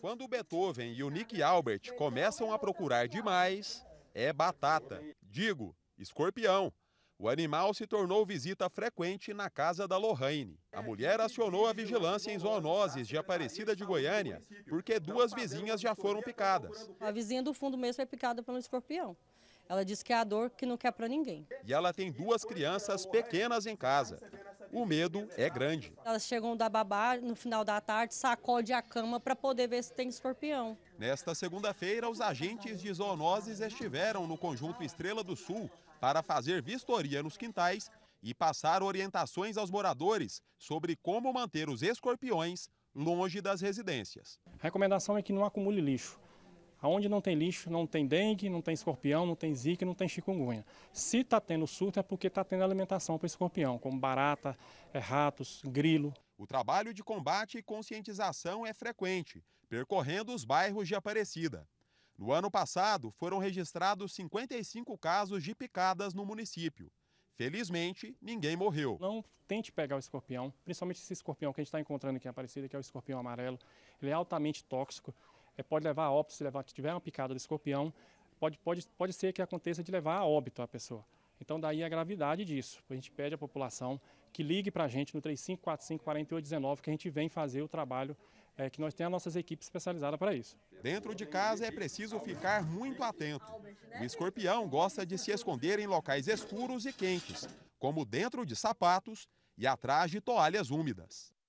Quando Beethoven e o Nick Albert começam a procurar demais, é batata. Digo, escorpião. O animal se tornou visita frequente na casa da Lorraine. A mulher acionou a vigilância em zoonoses de Aparecida de Goiânia, porque duas vizinhas já foram picadas. A vizinha do fundo mesmo foi picada pelo escorpião. Ela disse que é a dor que não quer para ninguém. E ela tem duas crianças pequenas em casa o medo é grande. Elas chegam da babá no final da tarde, sacode a cama para poder ver se tem escorpião. Nesta segunda-feira, os agentes de zoonoses estiveram no conjunto Estrela do Sul para fazer vistoria nos quintais e passar orientações aos moradores sobre como manter os escorpiões longe das residências. A recomendação é que não acumule lixo Aonde não tem lixo, não tem dengue, não tem escorpião, não tem zika, não tem chikungunya. Se está tendo surto é porque está tendo alimentação para escorpião, como barata, é, ratos, grilo. O trabalho de combate e conscientização é frequente, percorrendo os bairros de Aparecida. No ano passado, foram registrados 55 casos de picadas no município. Felizmente, ninguém morreu. Não tente pegar o escorpião, principalmente esse escorpião que a gente está encontrando aqui em Aparecida, que é o escorpião amarelo. Ele é altamente tóxico é, pode levar a óbito se, levar, se tiver uma picada de escorpião, pode, pode, pode ser que aconteça de levar a óbito a pessoa. Então daí a gravidade disso. A gente pede à população que ligue para a gente no 3545-4819, que a gente vem fazer o trabalho, é, que nós temos as nossas equipes especializadas para isso. Dentro de casa é preciso ficar muito atento. O escorpião gosta de se esconder em locais escuros e quentes, como dentro de sapatos e atrás de toalhas úmidas.